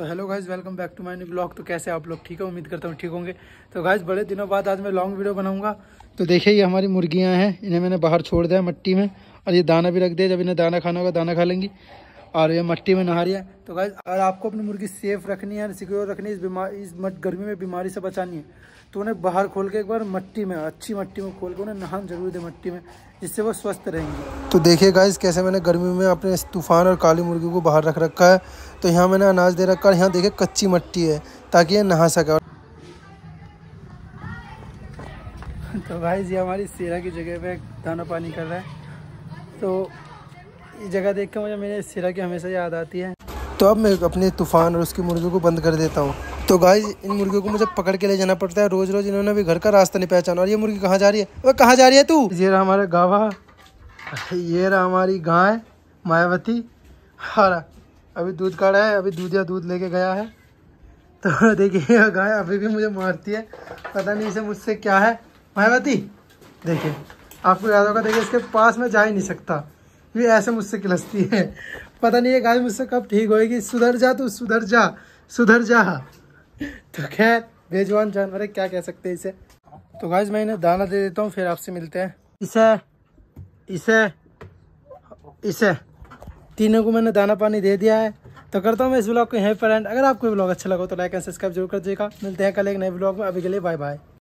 तो hello guys welcome back to my new blog तो कैसे आप लोग ठीक है उम्मीद करता हूँ ठीक होंगे तो गाइज बड़े दिनों बाद आज मैं लॉन्ग वीडियो बनाऊंगा तो देखिए ये हमारी मुर्गियाँ हैं इन्हें मैंने बाहर छोड़ दिया मट्टी में और ये दाना भी रख दिया जब इन्हें दाना खाना होगा दाना खा लेंगी और ये मट्टी में नहा रही है तो गाइज अगर आपको अपनी मुर्गी सेफ रखनी है सिक्योर रखनी है इस बीमार इस गर्मी में बीमारी से बचानी है तो उन्हें बाहर खोल के एक बार मट्टी में अच्छी मट्टी में खोल के उन्हें नहान जरूर दे मट्टी में जिससे वो स्वस्थ रहेंगे तो देखिए गाइज कैसे मैंने गर्मी में अपने तूफान और काली मुर्गी को बाहर रख रखा है तो यहाँ मैंने अनाज दे रखा है यहाँ देखे कच्ची मट्टी है ताकि ये नहा सके तो भाई जी हमारी सेरा की जगह पे दाना पानी कर रहा है तो ये जगह देख के मुझे मेरे सिरा की हमेशा याद आती है तो अब मैं अपने तूफ़ान और उसकी मुर्गियों को बंद कर देता हूँ तो गाय इन मुर्गियों को मुझे पकड़ के ले जाना पड़ता है रोज़ रोज़ इन्होंने भी घर का रास्ता नहीं पहचाना और ये मुर्गी कहाँ जा रही है वह कहाँ जा रही है तू ये रहा हमारा गावा ये रहा हमारी गाय मायावती हारा अभी दूध काढ़ा है अभी दूध या दूध लेके गया है तो देखिए गाय अभी भी मुझे मारती है पता नहीं इसे मुझसे क्या है मायावती देखिए आपको याद होगा देखिए इसके पास में जा ही नहीं सकता ये ऐसे मुझसे खिलसती है पता नहीं है गाय मुझसे कब ठीक होएगी सुधर जा तू सुधर जा सुधर जा तो खैर बेजवान जानवर है क्या कह सकते हैं इसे तो गाय मैं इन्हें दाना दे देता हूँ फिर आपसे मिलते हैं इसे इसे इसे तीनों को मैंने दाना पानी दे दिया है तो करता हूँ मैं इस ब्लॉग को यहीं पर एंड अगर आपको ब्लॉग अच्छा लगा तो लाइक एंड सब्सक्राइब जरूर कर दीजिएगा मिलते हैं कल एक नए ब्लॉग में अभी के लिए बाय बाय